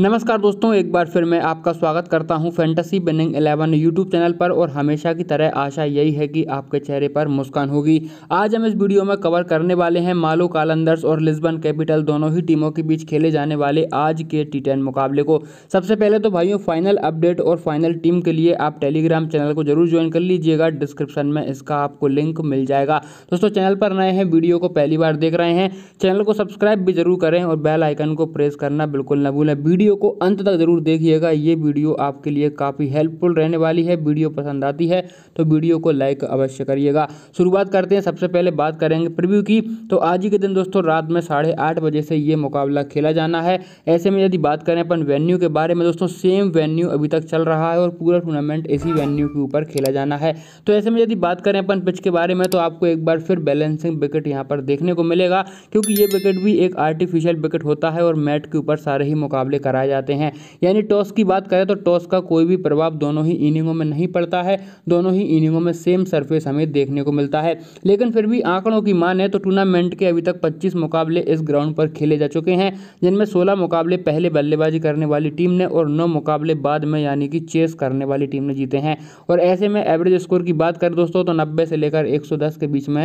नमस्कार दोस्तों एक बार फिर मैं आपका स्वागत करता हूं फैंटेसी बिनिंग 11 यूट्यूब चैनल पर और हमेशा की तरह आशा यही है कि आपके चेहरे पर मुस्कान होगी आज हम इस वीडियो में कवर करने वाले हैं मालो कालंदर्स और लिस्बन कैपिटल दोनों ही टीमों के बीच खेले जाने वाले आज के टी मुकाबले को सबसे पहले तो भाइयों फाइनल अपडेट और फाइनल टीम के लिए आप टेलीग्राम चैनल को जरूर ज्वाइन कर लीजिएगा डिस्क्रिप्शन में इसका आपको लिंक मिल जाएगा दोस्तों चैनल पर नए हैं वीडियो को पहली बार देख रहे हैं चैनल को सब्सक्राइब भी जरूर करें और बेल आइकन को प्रेस करना बिल्कुल न भूलें वीडियो वीडियो को अंत तक ज़रूर देखिएगा ये वीडियो आपके लिए काफ़ी हेल्पफुल रहने वाली है वीडियो पसंद आती है तो वीडियो को लाइक अवश्य करिएगा शुरुआत करते हैं सबसे पहले बात करेंगे प्रिव्यू की तो आज ही के दिन दोस्तों रात में साढ़े आठ बजे से ये मुकाबला खेला जाना है ऐसे में यदि बात करें अपन वेन्यू के बारे में दोस्तों सेम वेन्यू अभी तक चल रहा है और पूरा टूर्नामेंट इसी वेन्यू के ऊपर खेला जाना है तो ऐसे में यदि बात करें अपन पिच के बारे में तो आपको एक बार फिर बैलेंसिंग विकेट यहाँ पर देखने को मिलेगा क्योंकि ये विकेट भी एक आर्टिफिशियल विकेट होता है और मैट के ऊपर सारे ही मुकाबले करा हराए जाते हैं यानी टॉस की बात करें तो टॉस का कोई भी प्रभाव दोनों ही इनिंगों में नहीं पड़ता है दोनों ही इनिंगों में सेम सरफेस हमें देखने को मिलता है लेकिन फिर भी आंकड़ों की माने तो टूर्नामेंट के अभी तक पच्चीस मुकाबले इस ग्राउंड पर खेले जा चुके हैं जिनमें सोलह मुकाबले पहले बल्लेबाजी करने वाली टीम ने और नौ मुकाबले बाद में यानी कि चेस करने वाली टीम ने जीते हैं और ऐसे में एवरेज स्कोर की बात करें दोस्तों तो नब्बे से लेकर एक के बीच में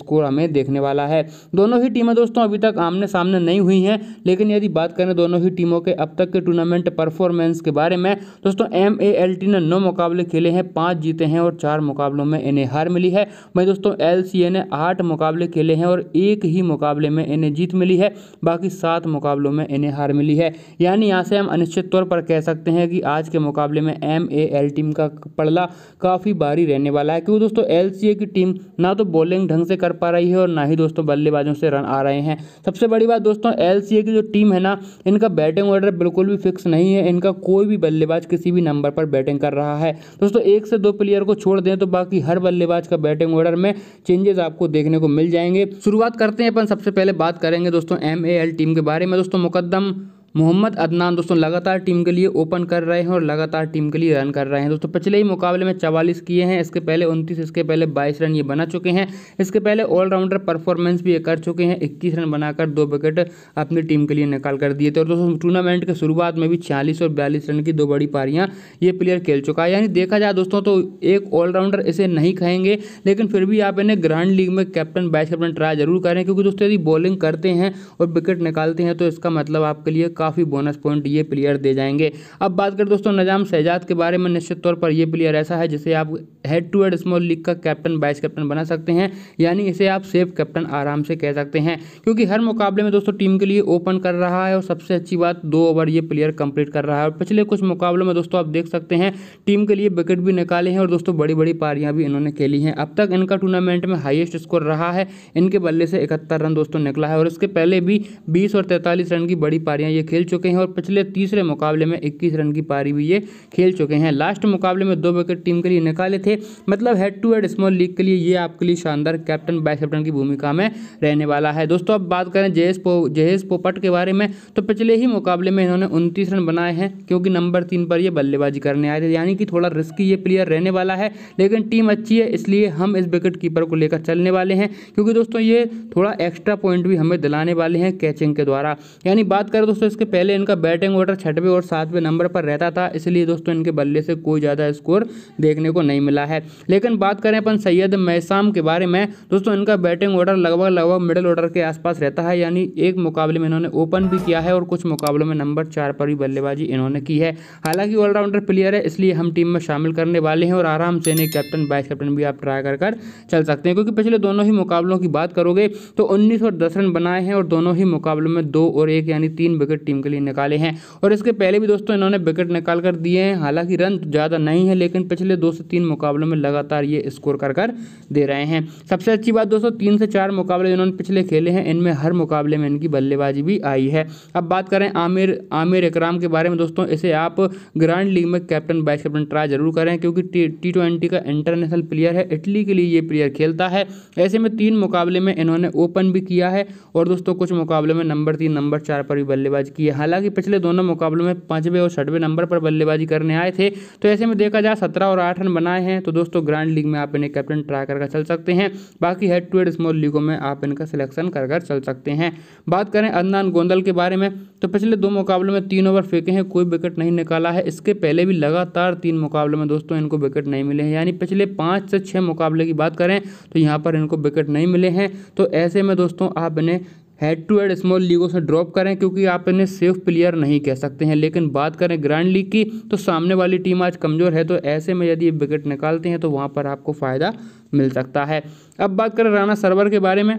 स्कोर हमें देखने वाला है दोनों ही टीमें दोस्तों अभी तक आमने सामने नहीं हुई हैं लेकिन यदि बात करें दोनों ही टीमों के अब तक के टूर्नामेंट परफॉर्मेंस के बारे में दोस्तों एम ए एल टी ने नौ मुकाबले खेले हैं पाँच जीते हैं और चार मुकाबलों में इन्हें हार मिली है वहीं दोस्तों एल सी ए ने आठ मुकाबले खेले हैं और एक ही मुकाबले में इन्हें जीत मिली है बाकी सात मुकाबलों में इन्हें हार मिली है यानी यहाँ से हम अनिश्चित तौर पर कह सकते हैं कि आज के मुकाबले में एम ए एल टीम का पड़ला काफ़ी भारी रहने वाला है क्योंकि दोस्तों एल सी ए की टीम ना तो बॉलिंग ढंग से कर पा रही है और ना ही दोस्तों बल्लेबाजों से रन आ रहे हैं सबसे बड़ी बात दोस्तों एल सी ए की जो टीम है ना इनका बैटिंग ऑर्डर बिल्कुल भी फिक्स नहीं है इनका कोई भी बल्लेबाज किसी भी नंबर पर बैटिंग कर रहा है दोस्तों एक से दो प्लेयर को छोड़ दें तो बाकी हर बल्लेबाज का बैटिंग ऑर्डर में चेंजेस आपको देखने को मिल जाएंगे शुरुआत करते हैं अपन सबसे पहले बात करेंगे दोस्तों एम टीम के बारे में दोस्तों मुकदम मोहम्मद अदनान दोस्तों लगातार टीम के लिए ओपन कर रहे हैं और लगातार टीम के लिए रन कर रहे हैं दोस्तों पिछले ही मुकाबले में चवालीस किए हैं इसके पहले उनतीस इसके पहले बाईस रन ये बना चुके हैं इसके पहले ऑलराउंडर परफॉर्मेंस भी ये कर चुके हैं इक्कीस रन बनाकर दो विकेट अपनी टीम के लिए निकाल कर दिए थे और दोस्तों टूर्नामेंट के शुरुआत में भी छियालीस और बयालीस रन की दो बड़ी पारियाँ ये प्लेयर खेल चुका है यानी देखा जाए दोस्तों तो एक ऑलराउंडर इसे नहीं खाएंगे लेकिन फिर भी आप इन्हें ग्रांड लीग में कैप्टन वाइस कैप्टन ट्राई जरूर करें क्योंकि दोस्तों यदि बॉलिंग करते हैं और विकेट निकालते हैं तो इसका मतलब आपके लिए काफ़ी बोनस पॉइंट ये प्लेयर दे जाएंगे अब बात करें दोस्तों नजाम शहजाद के बारे में निश्चित तौर पर यह प्लेयर ऐसा है जिसे आप head to head small league का कैप्टन वाइस कैप्टन बना सकते हैं यानी इसे आप सेफ कैप्टन आराम से कह सकते हैं क्योंकि हर मुकाबले में दोस्तों टीम के लिए ओपन कर रहा है और सबसे अच्छी बात दो ओवर ये प्लेयर कंप्लीट कर रहा है और पिछले कुछ मुकाबलों में दोस्तों आप देख सकते हैं टीम के लिए विकेट भी निकाले हैं और दोस्तों बड़ी बड़ी पारियां भी इन्होंने खेली हैं अब तक इनका टूर्नामेंट में हाईएस्ट स्कोर रहा है इनके बल्ले से इकहत्तर रन दोस्तों निकला है और इसके पहले भी बीस और तैंतालीस रन की बड़ी पारियाँ ये खेल चुके हैं और पिछले तीसरे मुकाबले में इक्कीस रन की पारी भी ये खेल चुके हैं लास्ट मुकाबले में दो विकेट टीम के लिए निकाले थे मतलब head to head small league के लिए ये आपके लिए शानदार कैप्टन वाइस कैप्टन की भूमिका में रहने वाला है दोस्तों अब बात करें जयेश पो जयेश पोपट के बारे में तो पिछले ही मुकाबले में इन्होंने उनतीस रन बनाए हैं क्योंकि नंबर तीन पर ये बल्लेबाजी करने आए थे यानी कि थोड़ा रिस्की ये प्लेयर रहने वाला है लेकिन टीम अच्छी है इसलिए हम इस विकेट कीपर को लेकर चलने वाले हैं क्योंकि दोस्तों ये थोड़ा एक्स्ट्रा पॉइंट भी हमें दिलाने वाले हैं कैचिंग के द्वारा यानी बात करें दोस्तों इसके सकते पहले इनका बैटिंग ऑर्डर छठवें और सातवें नंबर पर रहता था इसलिए दोस्तों इनके बल्ले से कोई ज़्यादा स्कोर देखने को नहीं मिला है लेकिन बात करें अपन सैयद मैसाम के बारे में दोस्तों इनका बैटिंग ऑर्डर लगभग लगभग मिडिल ऑर्डर के आसपास रहता है यानी एक मुकाबले में इन्होंने ओपन भी किया है और कुछ मुकाबलों में नंबर चार पर भी बल्लेबाजी इन्होंने की है हालांकि ऑलराउंडर प्लेयर है इसलिए हम टीम में शामिल करने वाले हैं और आराम से इन्हें कैप्टन वाइस कैप्टन भी आप ट्राई कर कर चल सकते हैं क्योंकि पिछले दोनों ही मुकाबलों की बात करोगे तो उन्नीस और दस रन बनाए हैं और दोनों ही मुकाबलों में दो और एक यानी तीन विकेट टीम के लिए निकाले हैं और इसके पहले भी दोस्तों इन्होंने विकेट निकाल कर दिए हैं हालांकि रन ज़्यादा नहीं है लेकिन पिछले दो से तीन मुकाबलों में लगातार ये स्कोर कर कर दे रहे हैं सबसे अच्छी बात दोस्तों तीन से चार मुकाबले इन्होंने पिछले खेले हैं इनमें हर मुकाबले में इनकी बल्लेबाजी भी आई है अब बात करें आमिर आमिर इकराम के बारे में दोस्तों इसे आप ग्रैंड लीग में कैप्टन वाइस कैप्टन ट्राई जरूर करें क्योंकि टी ट्वेंटी का इंटरनेशनल प्लेयर है इटली के लिए ये प्लेयर खेलता है ऐसे में तीन मुकाबले में इन्होंने ओपन भी किया है और दोस्तों कुछ मुकाबले में नंबर तीन नंबर चार पर भी बल्लेबाजी की है हालांकि पिछले दोनों मुकाबलों में पाँचवें और छठवें नंबर पर बल्लेबाजी करने आए थे तो ऐसे में देखा जाए सत्रह और आठ रन बनाए हैं तो दोस्तों ग्रांड लीग में आप इन्हें कैप्टन ट्राई करके चल सकते हैं बाकी हेड टू हेड स्मॉल लीगों में आप इनका सिलेक्शन कर कर चल सकते हैं बात करें अदनान गोंदल के बारे में तो पिछले दो मुकाबलों में तीन ओवर फेंके हैं कोई विकेट नहीं निकाला है इसके पहले भी लगातार तीन मुकाबलों में दोस्तों इनको विकेट नहीं मिले हैं यानी पिछले पाँच से छः मुकाबले की बात करें तो यहाँ पर इनको विकेट नहीं मिले हैं तो ऐसे में दोस्तों आप इन्हें हेड टू हेड स्मॉल लीगों से ड्रॉप करें क्योंकि आप इन्हें सेफ प्लेयर नहीं कह सकते हैं लेकिन बात करें ग्रैंड लीग की तो सामने वाली टीम आज कमज़ोर है तो ऐसे में यदि विकेट निकालते हैं तो वहाँ पर आपको फ़ायदा मिल सकता है अब बात करें राना सर्वर के बारे में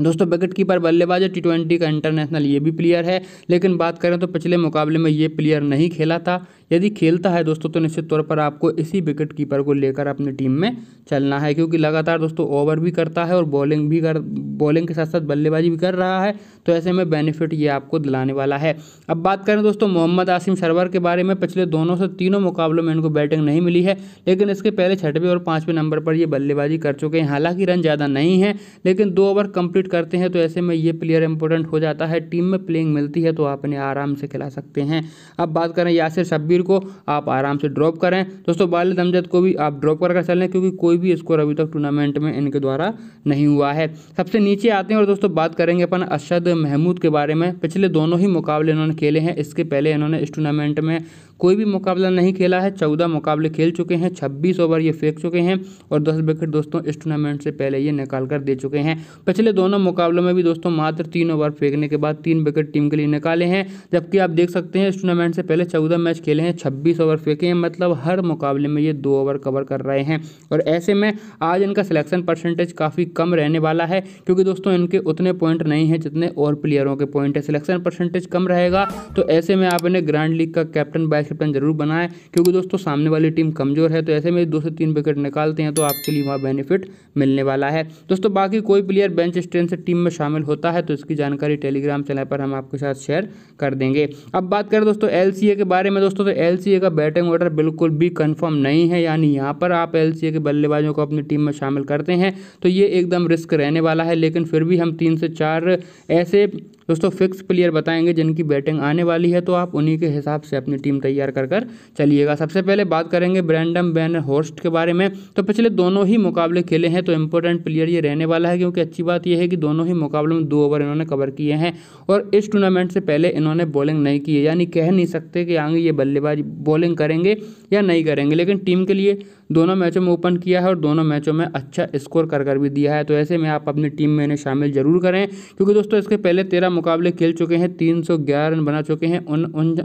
दोस्तों विकेट कीपर बल्लेबाज है टी ट्वेंटी का इंटरनेशनल ये भी प्लेयर है लेकिन बात करें तो पिछले मुकाबले में ये प्लेयर नहीं खेला था यदि खेलता है दोस्तों तो निश्चित तौर पर आपको इसी विकेट कीपर को लेकर अपनी टीम में चलना है क्योंकि लगातार दोस्तों ओवर भी करता है और बॉलिंग भी कर बॉलिंग के साथ साथ बल्लेबाजी भी कर रहा है तो ऐसे में बेनिफिट ये आपको दिलाने वाला है अब बात करें दोस्तों मोहम्मद आसिम सरवर के बारे में पिछले दोनों से तीनों मुकाबलों में इनको बैटिंग नहीं मिली है लेकिन इसके पहले छठवें और पाँचवें नंबर पर ये बल्लेबाजी कर चुके हैं हालांकि रन ज़्यादा नहीं है लेकिन दो ओवर कंप्लीट करते हैं तो ऐसे में ये प्लेयर इंपॉर्टेंट हो जाता है टीम में प्लेइंग मिलती है तो आप इन्हें आराम से खिला सकते हैं अब बात करें यासिर शब्बी शब्बीर को आप आराम से ड्रॉप करें दोस्तों बालिद अमजद को भी आप ड्रॉप कर चलें क्योंकि कोई भी स्कोर अभी तक टूर्नामेंट में इनके द्वारा नहीं हुआ है सबसे नीचे आते हैं और दोस्तों बात करेंगे अपन अशद महमूद के बारे में पिछले दोनों ही मुकाबले इन्होंने खेले हैं इसके पहले इन्होंने इस टूर्नामेंट में कोई भी मुकाबला नहीं खेला है चौदह मुकाबले खेल चुके हैं छब्बीस ओवर ये फेंक चुके हैं और दस विकेट दोस्तों इस टूर्नामेंट से पहले ये निकाल कर दे चुके हैं पिछले दोनों मुकाबलों में भी दोस्तों मात्र तीन ओवर फेंकने के बाद तीन विकेट टीम के लिए निकाले हैं जबकि आप देख सकते हैं इस टूर्नामेंट से पहले चौदह मैच खेले हैं छब्बीस ओवर फेंके हैं मतलब हर मुकाबले में ये दो ओवर कवर कर रहे हैं और ऐसे में आज इनका सिलेक्शन परसेंटेज काफ़ी कम रहने वाला है क्योंकि दोस्तों इनके उतने पॉइंट नहीं हैं जितने और प्लेयरों के पॉइंट है सिलेक्शन परसेंटेज कम रहेगा तो ऐसे में आप इन्हें ग्रैंड लीग का कैप्टन बैच बैकअप प्लान जरूर बनाएं क्योंकि दोस्तों सामने वाली टीम कमज़ोर है तो ऐसे में दो से तीन विकेट निकालते हैं तो आपके लिए वहाँ बेनिफिट मिलने वाला है दोस्तों बाकी कोई प्लेयर बेंच स्ट्रेंथ से टीम में शामिल होता है तो इसकी जानकारी टेलीग्राम चैनल पर हम आपके साथ शेयर कर देंगे अब बात करें दोस्तों एल के बारे में दोस्तों तो एल का बैटिंग ऑर्डर बिल्कुल भी कन्फर्म नहीं है यानी यहाँ पर आप एल के बल्लेबाजों को अपनी टीम में शामिल करते हैं तो ये एकदम रिस्क रहने वाला है लेकिन फिर भी हम तीन से चार ऐसे दोस्तों फिक्स प्लेयर बताएंगे जिनकी बैटिंग आने वाली है तो आप उन्हीं के हिसाब से अपनी टीम तैयार कर कर चलिएगा सबसे पहले बात करेंगे ब्रैंडम बैन होस्ट के बारे में तो पिछले दोनों ही मुकाबले खेले हैं तो इंपॉर्टेंट प्लेयर ये रहने वाला है क्योंकि अच्छी बात यह है कि दोनों ही मुकाबलों में दो ओवर इन्होंने कवर किए हैं और इस टूर्नामेंट से पहले इन्होंने बॉलिंग नहीं की है यानी कह नहीं सकते कि आगे ये बल्लेबाज बॉलिंग करेंगे या नहीं करेंगे लेकिन टीम के लिए दोनों मैचों में ओपन किया है और दोनों मैचों में अच्छा स्कोर कर कर भी दिया है तो ऐसे में आप अपनी टीम में इन्हें शामिल जरूर करें क्योंकि दोस्तों इसके पहले तेरह मुकाबले खेल चुके हैं तीन रन बना चुके हैं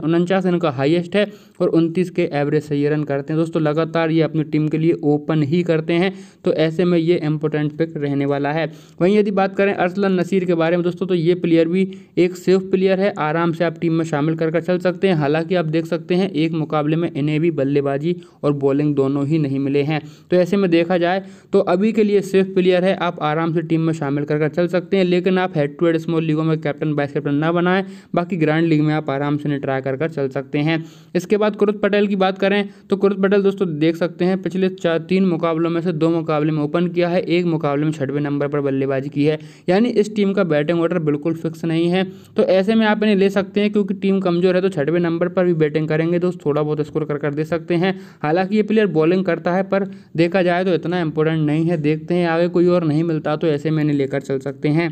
उनचास इनका हाइएस्ट है और उनतीस के एवरेज से ये रन करते हैं दोस्तों लगातार ये अपनी टीम के लिए ओपन ही करते हैं तो ऐसे में ये इंपॉर्टेंट पिक रहने वाला है वहीं यदि बात करें अरसलन नसीर के बारे में दोस्तों तो ये प्लेयर भी एक सेफ प्लेयर है आराम से आप टीम में शामिल कर कर चल सकते हैं हालांकि आप देख सकते हैं एक मुकाबले में इन्हें भी बल्लेबाजी और बॉलिंग दोनों ही नहीं नहीं मिले हैं तो ऐसे में देखा जाए तो अभी के लिए सेफ प्लेयर है आप आराम से टीम में शामिल कर चल सकते हैं लेकिन आप हेड टू हेड स्मॉल लीगों में कैप्टन वाइस कैप्टन ना बनाएं बाकी ग्रैंड लीग में आप आराम से ट्राई कर चल सकते हैं इसके बाद कुरुत पटेल की बात करें तो कुरुत पटेल दोस्तों देख सकते हैं पिछले चार तीन मुकाबलों में से दो मुकाबले में ओपन किया है एक मुकाबले में छठवें नंबर पर बल्लेबाजी की है यानी इस टीम का बैटिंग ऑर्डर बिल्कुल फिक्स नहीं है तो ऐसे में आप इन्हें ले सकते हैं क्योंकि टीम कमजोर है तो छठवें नंबर पर भी बैटिंग करेंगे दोस्त थोड़ा बहुत स्कोर कर दे सकते हैं हालांकि ये प्लेयर बॉलिंग कर करता है पर देखा जाए तो इतना इम्पोर्टेंट नहीं है देखते हैं आगे कोई और नहीं मिलता तो ऐसे मैंने लेकर चल सकते हैं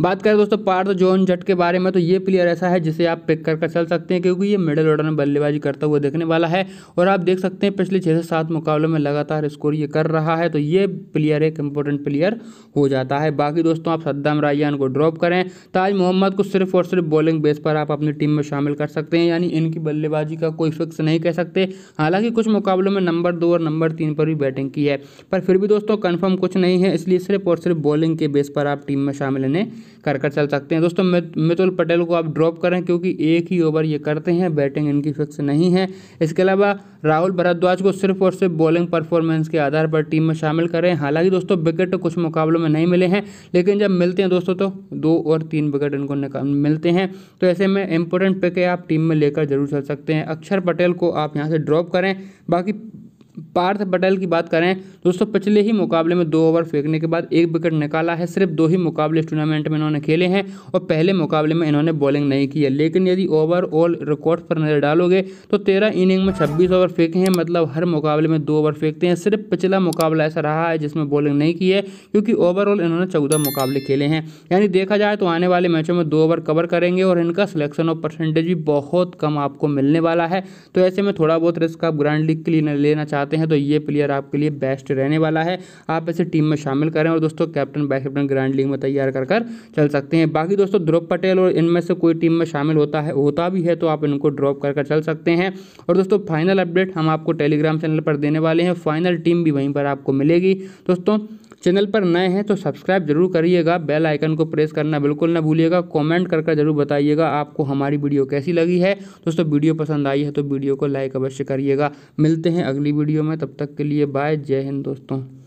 बात करें दोस्तों पार्थ जोन जट के बारे में तो ये प्लेयर ऐसा है जिसे आप पिक कर चल सकते हैं क्योंकि ये मिडिल ऑर्डर में बल्लेबाजी करता हुआ देखने वाला है और आप देख सकते हैं पिछले छः से सात मुकाबलों में लगातार स्कोर ये कर रहा है तो ये प्लेयर एक इंपॉर्टेंट प्लेयर हो जाता है बाकी दोस्तों आप सद्दाम रायान को ड्रॉप करें ताज मोहम्मद को सिर्फ और सिर्फ बॉलिंग बेस पर आप अपनी टीम में शामिल कर सकते हैं यानी इनकी बल्लेबाजी का कोई फिक्स नहीं कह सकते हालांकि कुछ मुकाबलों में नंबर दो और नंबर तीन पर भी बैटिंग की है पर फिर भी दोस्तों कन्फर्म कुछ नहीं है इसलिए सिर्फ और सिर्फ बॉलिंग के बेस पर आप टीम में शामिल इन्हें कर कर चल सकते हैं दोस्तों मितुल पटेल को आप ड्रॉप करें क्योंकि एक ही ओवर ये करते हैं बैटिंग इनकी फिक्स नहीं है इसके अलावा राहुल भारद्वाज को सिर्फ और सिर्फ बॉलिंग परफॉर्मेंस के आधार पर टीम में शामिल करें हालांकि दोस्तों विकेट कुछ मुकाबलों में नहीं मिले हैं लेकिन जब मिलते हैं दोस्तों तो दो और तीन विकेट इनको मिलते हैं तो ऐसे में इंपॉर्टेंट पिक आप टीम में लेकर जरूर चल सकते हैं अक्षर पटेल को आप यहाँ से ड्रॉप करें बाकी पार्थ पटेल की बात करें दोस्तों पिछले ही मुकाबले में दो ओवर फेंकने के बाद एक विकेट निकाला है सिर्फ दो ही मुकाबले इस टूर्नामेंट में इन्होंने खेले हैं और पहले मुकाबले में इन्होंने बॉलिंग नहीं की है लेकिन यदि ओवरऑल रिकॉर्ड पर नजर डालोगे तो तेरह इनिंग में छब्बीस ओवर फेंके हैं मतलब हर मुकाबले में दो ओवर फेंकते हैं सिर्फ पिछला मुकाबला ऐसा रहा है जिसमें बॉलिंग नहीं की है क्योंकि ओवरऑल इन्होंने चौदह मुकाबले खेले हैं यानी देखा जाए तो आने वाले मैचों में दो ओवर कवर करेंगे और इनका सिलेक्शन और परसेंटेज भी बहुत कम आपको मिलने वाला है तो ऐसे में थोड़ा बहुत रिस्क आप ग्रैंड लीग के लिए लेना चाहते चाहते हैं तो ये प्लेयर आपके लिए बेस्ट रहने वाला है आप इसे टीम में शामिल करें और दोस्तों captain vice captain grand league में तैयार कर कर चल सकते हैं बाकी दोस्तों ध्रुव पटेल और इनमें से कोई टीम में शामिल होता है होता भी है तो आप इनको ड्रॉप कर कर चल सकते हैं और दोस्तों फाइनल अपडेट हम आपको टेलीग्राम चैनल पर देने वाले हैं फाइनल टीम भी वहीं पर आपको मिलेगी दोस्तों चैनल पर नए हैं तो सब्सक्राइब जरूर करिएगा बेल आइकन को प्रेस करना बिल्कुल ना भूलिएगा कमेंट कर कर जरूर बताइएगा आपको हमारी वीडियो कैसी लगी है दोस्तों वीडियो पसंद आई है तो वीडियो को लाइक अवश्य करिएगा मिलते हैं अगली वीडियो में तब तक के लिए बाय जय हिंद दोस्तों